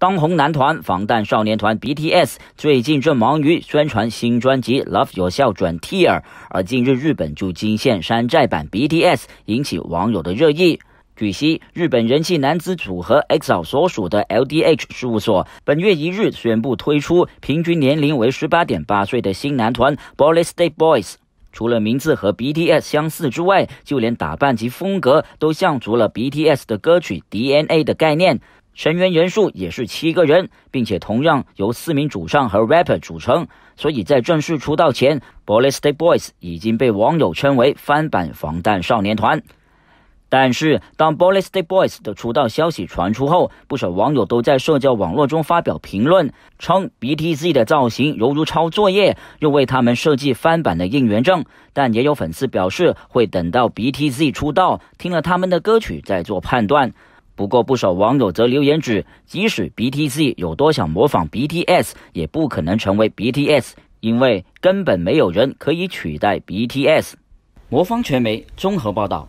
当红男团防弹少年团 BTS 最近正忙于宣传新专辑《Love Your s e u f 转 Tear》，而近日日本就惊现山寨版 BTS，引起网友的热议。据悉，日本人气男子组合 EXO 所属的 LDH 事务所本月一日宣布推出平均年龄为十八点八岁的新男团 b o l y s t a c Boys。除了名字和 B T S 相似之外，就连打扮及风格都像足了 B T S 的歌曲 DNA 的概念，成员人数也是七个人，并且同样由四名主唱和 rapper 组成，所以在正式出道前，Boliestay Boys 已经被网友称为翻版防弹少年团。但是，当 BTS l l 的 Boys 的出道消息传出后，不少网友都在社交网络中发表评论，称 b t z 的造型犹如抄作业，又为他们设计翻版的应援证。但也有粉丝表示，会等到 b t z 出道，听了他们的歌曲再做判断。不过，不少网友则留言指，即使 b t z 有多想模仿 BTS，也不可能成为 BTS，因为根本没有人可以取代 BTS。魔方传媒综合报道。